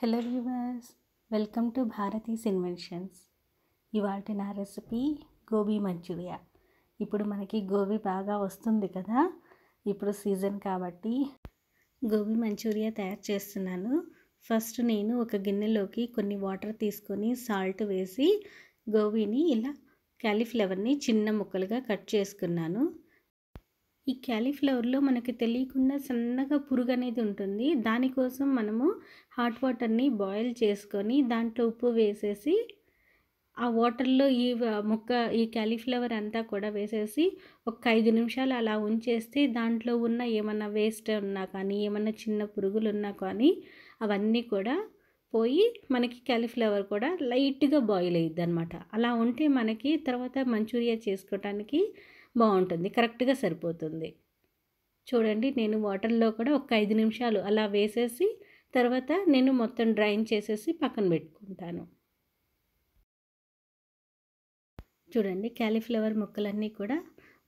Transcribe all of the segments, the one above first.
hello viewers welcome to Bharathi's inventions ఇవాళ నా recipe gobi Manchuria ఇప్పుడు మనకి గోబీ బాగా వస్తుంది కదా ఇప్పుడు సీజన్ కాబట్టి గోబీ మంచూరియా తయారు చేస్తున్నాను ఫస్ట్ నేను ఒక గిన్నెలోకి కొన్ని వాటర్ తీసుకొని సాల్ట్ వేసి గోబీని ఇలా క్యాలీఫ్లవర్ని చిన్న ముక్కలుగా కట్ చేసుకున్నాను ఈ క్యాలీఫ్లవర్లో మనకి తెలియకుండా సన్నగా పురుగు అనేది ఉంటుంది దానికోసం మనము హాట్ వాటర్ని బాయిల్ చేసుకొని దాంట్లో ఉప్పు వేసేసి ఆ వాటర్లో ఈ మొక్క ఈ క్యాలీఫ్లవర్ అంతా కూడా వేసేసి ఒక ఐదు నిమిషాలు అలా ఉంచేస్తే దాంట్లో ఉన్న ఏమన్నా వేస్ట్ ఉన్నా కానీ ఏమన్నా చిన్న పురుగులు ఉన్నా కానీ అవన్నీ కూడా పోయి మనకి క్యాలీఫ్లవర్ కూడా లైట్గా బాయిల్ అయ్యిద్ది అనమాట అలా ఉంటే మనకి తర్వాత మంచూరియా చేసుకోవటానికి బాగుంటుంది కరెక్ట్గా సరిపోతుంది చూడండి నేను వాటర్లో కూడా ఒక ఐదు నిమిషాలు అలా వేసేసి తర్వాత నేను మొత్తం డ్రైన్ చేసేసి పక్కన పెట్టుకుంటాను చూడండి క్యాలీఫ్లవర్ ముక్కలన్నీ కూడా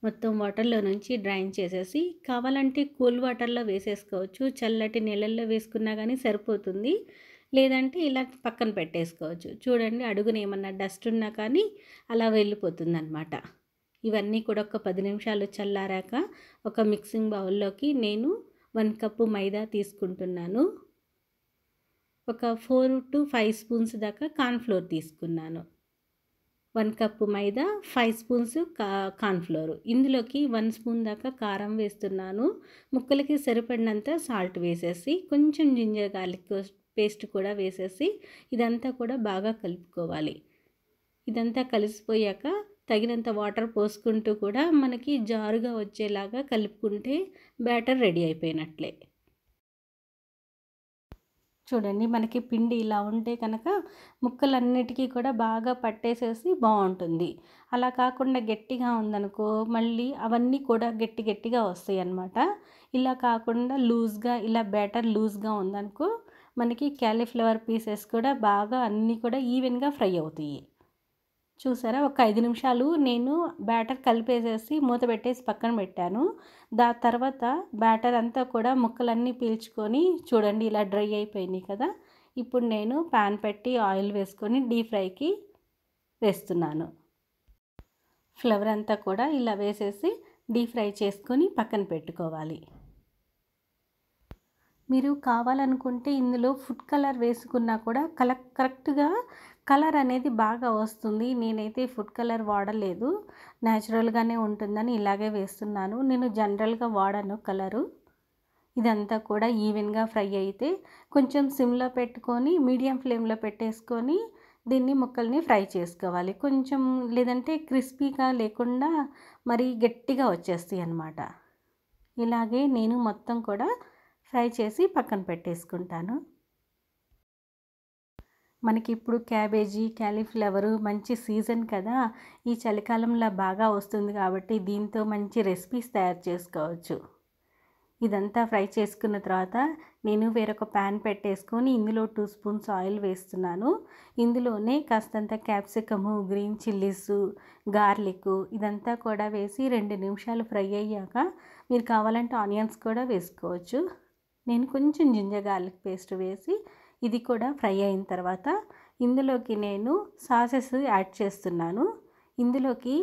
మొత్తం వాటర్లో నుంచి డ్రైన్ చేసేసి కావాలంటే కూల్ వాటర్లో వేసేసుకోవచ్చు చల్లటి నీళ్ళల్లో వేసుకున్నా కానీ సరిపోతుంది లేదంటే ఇలా పక్కన పెట్టేసుకోవచ్చు చూడండి అడుగున ఏమన్నా డస్ట్ ఉన్నా కానీ అలా వెళ్ళిపోతుంది అనమాట ఇవన్నీ కూడా ఒక పది నిమిషాలు చల్లారాక ఒక మిక్సింగ్ బౌల్లోకి నేను వన్ కప్పు మైదా తీసుకుంటున్నాను ఒక ఫోర్ టు ఫైవ్ స్పూన్స్ దాకా కార్న్ఫ్లోర్ తీసుకున్నాను one cup maida five spoons కా కార్న్ఫ్లోర్ ఇందులోకి వన్ స్పూన్ దాకా కారం వేస్తున్నాను ముక్కలకి సరిపడినంత సాల్ట్ వేసేసి కొంచెం జింజర్ గార్లిక్ పేస్ట్ కూడా వేసేసి ఇదంతా కూడా బాగా కలుపుకోవాలి ఇదంతా కలిసిపోయాక తగినంత వాటర్ పోసుకుంటూ కూడా మనకి జారుగా వచ్చేలాగా కలుపుకుంటే బ్యాటర్ రెడీ అయిపోయినట్లే చూడండి మనకి పిండి ఇలా ఉంటే కనుక ముక్కలన్నిటికీ కూడా బాగా పట్టేసేసి బాగుంటుంది అలా కాకుండా గట్టిగా ఉందనుకో మళ్ళీ అవన్నీ కూడా గట్టి గట్టిగా వస్తాయి అన్నమాట ఇలా కాకుండా లూజ్గా ఇలా బ్యాటర్ లూజ్గా ఉందనుకో మనకి క్యాలీఫ్లవర్ పీసెస్ కూడా బాగా అన్నీ కూడా ఈవెన్గా ఫ్రై అవుతాయి చూసారా ఒక ఐదు నిమిషాలు నేను బ్యాటర్ కలిపేసేసి మూత పెట్టేసి పక్కన పెట్టాను దా తర్వాత బ్యాటర్ అంతా కూడా ముక్కలన్నీ పీల్చుకొని చూడండి ఇలా డ్రై అయిపోయినాయి కదా ఇప్పుడు నేను ప్యాన్ పెట్టి ఆయిల్ వేసుకొని డీప్ ఫ్రైకి వేస్తున్నాను ఫ్లవర్ అంతా కూడా ఇలా వేసేసి డీప్ ఫ్రై చేసుకొని పక్కన పెట్టుకోవాలి మీరు కావాలనుకుంటే ఇందులో ఫుడ్ కలర్ వేసుకున్నా కూడా కల కరెక్ట్గా కలర్ అనేది బాగా వస్తుంది నేనైతే ఫుడ్ కలర్ వాడలేదు న్యాచురల్గానే ఉంటుందని ఇలాగే వేస్తున్నాను నేను జనరల్గా వాడను కలరు ఇదంతా కూడా ఈవెన్గా ఫ్రై అయితే కొంచెం సిమ్లో పెట్టుకొని మీడియం ఫ్లేమ్లో పెట్టేసుకొని దీన్ని ముక్కల్ని ఫ్రై చేసుకోవాలి కొంచెం లేదంటే క్రిస్పీగా లేకుండా మరి గట్టిగా వచ్చేస్తాయి అన్నమాట ఇలాగే నేను మొత్తం కూడా ఫ్రై చేసి పక్కన పెట్టేసుకుంటాను మనకి ఇప్పుడు క్యాబేజీ క్యాలీఫ్లవరు మంచి సీజన్ కదా ఈ చలికాలంలో బాగా వస్తుంది కాబట్టి దీంతో మంచి రెసిపీస్ తయారు చేసుకోవచ్చు ఇదంతా ఫ్రై చేసుకున్న తర్వాత నేను వేరొక ప్యాన్ పెట్టేసుకొని ఇందులో టూ స్పూన్స్ ఆయిల్ వేస్తున్నాను ఇందులోనే కాస్తంత క్యాప్సికము గ్రీన్ చిల్లీస్ గార్లిక్ ఇదంతా కూడా వేసి రెండు నిమిషాలు ఫ్రై అయ్యాక మీరు కావాలంటే ఆనియన్స్ కూడా వేసుకోవచ్చు నేను కొంచెం జింజర్ గార్లిక్ పేస్ట్ వేసి ఇది కూడా ఫ్రై అయిన తర్వాత ఇందులోకి నేను సాసెస్ యాడ్ చేస్తున్నాను ఇందులోకి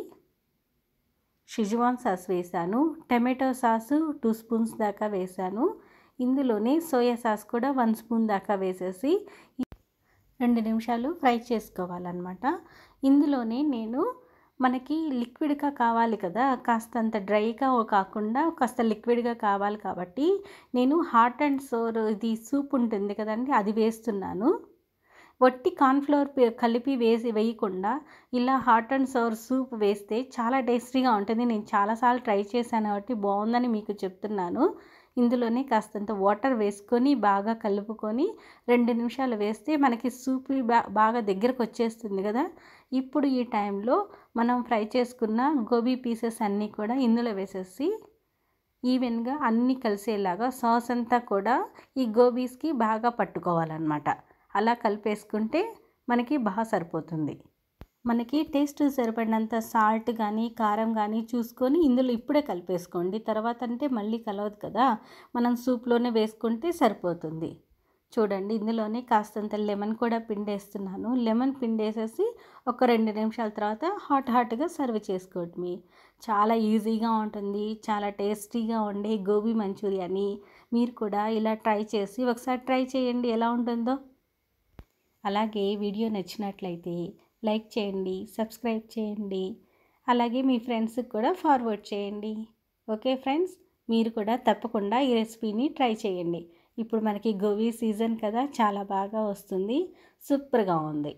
షిజువాన్ సాస్ వేశాను టమాటో సాసు టూ స్పూన్స్ దాకా వేశాను ఇందులోనే సోయా సాస్ కూడా వన్ స్పూన్ దాకా వేసేసి రెండు నిమిషాలు ఫ్రై చేసుకోవాలన్నమాట ఇందులోనే నేను మనకి లిక్విడ్గా కావాలి కదా కాస్తంత డ్రైగా కాకుండా కాస్త లిక్విడ్గా కావాలి కాబట్టి నేను హాట్ అండ్ సోర్ ఇది సూప్ ఉంటుంది కదండి అది వేస్తున్నాను వట్టి కార్న్ఫ్లవర్ కలిపి వేసి వేయకుండా ఇలా హాట్ అండ్ సోర్ సూప్ వేస్తే చాలా టేస్టీగా ఉంటుంది నేను చాలాసార్లు ట్రై చేశాను కాబట్టి బాగుందని మీకు చెప్తున్నాను ఇందులోనే కాస్తంత వాటర్ వేసుకొని బాగా కలుపుకొని రెండు నిమిషాలు వేస్తే మనకి సూప్ బాగా దగ్గరకు వచ్చేస్తుంది కదా ఇప్పుడు ఈ టైంలో మనం ఫ్రై చేసుకున్న గోబీ పీసెస్ అన్నీ కూడా ఇందులో వేసేసి ఈవెన్గా అన్నీ కలిసేలాగా సాస్ అంతా కూడా ఈ గోబీస్కి బాగా పట్టుకోవాలన్నమాట అలా కలిపేసుకుంటే మనకి బాగా సరిపోతుంది మనకి టేస్ట్ సరిపడినంత సాల్ట్ కానీ కారం కానీ చూసుకొని ఇందులో ఇప్పుడే కలిపేసుకోండి తర్వాత అంటే మళ్ళీ కలవదు కదా మనం సూప్లోనే వేసుకుంటే సరిపోతుంది చూడండి ఇందులోనే కాస్తంత లెమన్ కూడా పిండేస్తున్నాను లెమన్ పిండేసేసి ఒక రెండు నిమిషాల తర్వాత హాట్ హాట్గా సర్వ్ చేసుకోవటమే చాలా ఈజీగా ఉంటుంది చాలా టేస్టీగా ఉండే గోబీ మంచూరియాని మీరు కూడా ఇలా ట్రై చేసి ఒకసారి ట్రై చేయండి ఎలా ఉంటుందో అలాగే వీడియో నచ్చినట్లయితే లైక్ చేయండి సబ్స్క్రైబ్ చేయండి అలాగే మీ ఫ్రెండ్స్కి కూడా ఫార్వర్డ్ చేయండి ఓకే ఫ్రెండ్స్ మీరు కూడా తప్పకుండా ఈ రెసిపీని ట్రై చేయండి ఇప్పుడు మనకి గోవీ సీజన్ కదా చాలా బాగా వస్తుంది సూపర్గా ఉంది